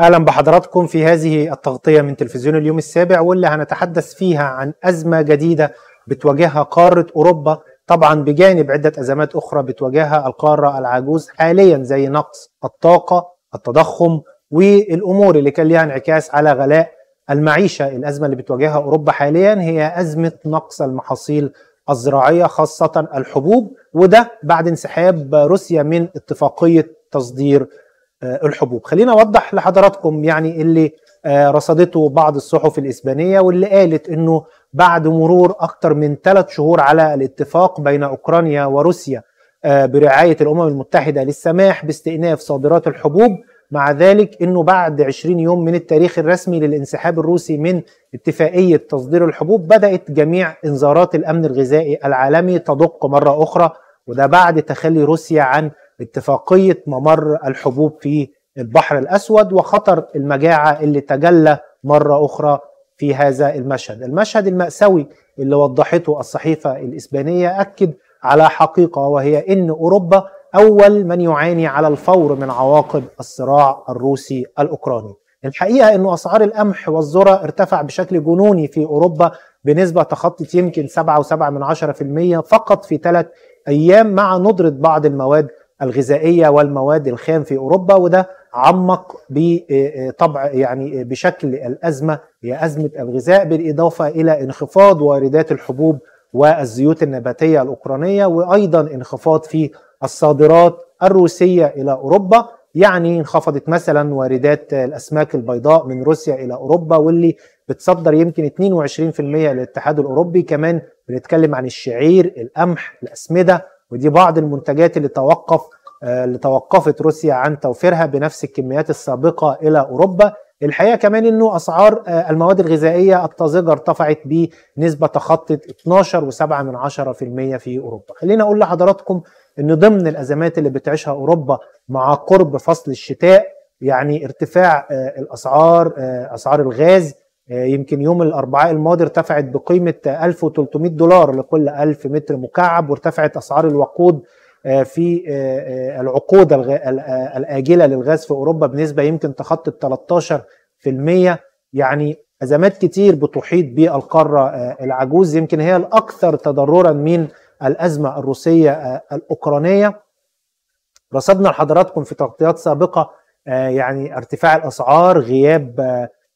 اهلا بحضراتكم في هذه التغطيه من تلفزيون اليوم السابع واللي هنتحدث فيها عن ازمه جديده بتواجهها قاره اوروبا طبعا بجانب عده ازمات اخرى بتواجهها القاره العجوز حاليا زي نقص الطاقه التضخم والامور اللي كان ليها انعكاس على غلاء المعيشه الازمه اللي بتواجهها اوروبا حاليا هي ازمه نقص المحاصيل الزراعيه خاصه الحبوب وده بعد انسحاب روسيا من اتفاقيه تصدير آه، الحبوب خلينا اوضح لحضراتكم يعني اللي آه، رصدته بعض الصحف الإسبانية واللي قالت أنه بعد مرور أكثر من ثلاث شهور على الاتفاق بين أوكرانيا وروسيا آه، برعاية الأمم المتحدة للسماح باستئناف صادرات الحبوب مع ذلك أنه بعد 20 يوم من التاريخ الرسمي للانسحاب الروسي من اتفاقية تصدير الحبوب بدأت جميع إنذارات الأمن الغذائي العالمي تدق مرة أخرى وده بعد تخلي روسيا عن اتفاقيه ممر الحبوب في البحر الاسود وخطر المجاعه اللي تجلى مره اخرى في هذا المشهد. المشهد المأساوي اللي وضحته الصحيفه الاسبانيه اكد على حقيقه وهي ان اوروبا اول من يعاني على الفور من عواقب الصراع الروسي الاوكراني. الحقيقه انه اسعار القمح والذره ارتفع بشكل جنوني في اوروبا بنسبه تخطت يمكن 7.7% فقط في ثلاث ايام مع ندره بعض المواد الغذائيه والمواد الخام في اوروبا وده عمق بطبع آه، آه، يعني آه، بشكل الازمه هي ازمه الغذاء بالاضافه الى انخفاض واردات الحبوب والزيوت النباتيه الاوكرانيه وايضا انخفاض في الصادرات الروسيه الى اوروبا يعني انخفضت مثلا واردات الاسماك البيضاء من روسيا الى اوروبا واللي بتصدر يمكن 22% للاتحاد الاوروبي كمان بنتكلم عن الشعير القمح الاسمده ودي بعض المنتجات اللي توقف آه، اللي توقفت روسيا عن توفيرها بنفس الكميات السابقه الى اوروبا الحقيقه كمان انه اسعار آه، المواد الغذائيه الطازجه ارتفعت بنسبه تخطت 12.7% في اوروبا خلينا اقول لحضراتكم ان ضمن الازمات اللي بتعيشها اوروبا مع قرب فصل الشتاء يعني ارتفاع آه، الاسعار اسعار الغاز آه، يمكن يوم الاربعاء الماضي ارتفعت بقيمه 1300 دولار لكل 1000 متر مكعب وارتفعت اسعار الوقود آه، في آه، العقود الاجله للغاز في اوروبا بنسبه يمكن تخطت 13% يعني ازمات كتير بتحيط بالقاره العجوز يمكن هي الاكثر تضررا من الازمه الروسيه الاوكرانيه رصدنا لحضراتكم في تغطيات سابقه يعني ارتفاع الاسعار غياب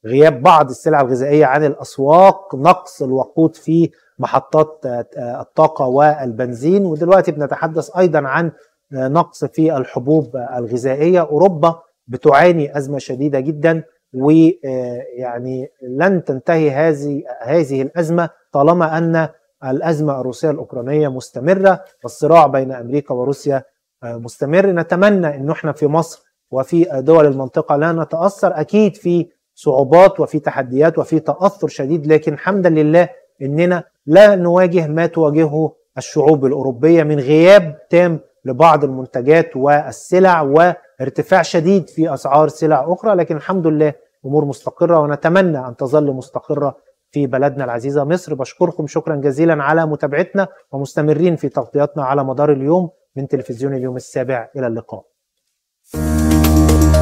غياب بعض السلع الغذائيه عن الاسواق نقص الوقود في محطات آه، آه، الطاقه والبنزين ودلوقتي بنتحدث ايضا عن آه، نقص في الحبوب الغذائيه اوروبا بتعاني ازمه شديده جدا ويعني لن تنتهي هذه هذه الازمه طالما ان الازمه الروسيه الاوكرانيه مستمره والصراع بين امريكا وروسيا مستمر نتمنى ان احنا في مصر وفي دول المنطقه لا نتاثر اكيد في صعوبات وفي تحديات وفي تاثر شديد لكن حمدا لله اننا لا نواجه ما تواجهه الشعوب الاوروبيه من غياب تام لبعض المنتجات والسلع وارتفاع شديد في اسعار سلع اخرى لكن الحمد لله امور مستقره ونتمنى ان تظل مستقره في بلدنا العزيزه مصر بشكركم شكرا جزيلا على متابعتنا ومستمرين في تغطياتنا على مدار اليوم من تلفزيون اليوم السابع الى اللقاء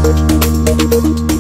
thank you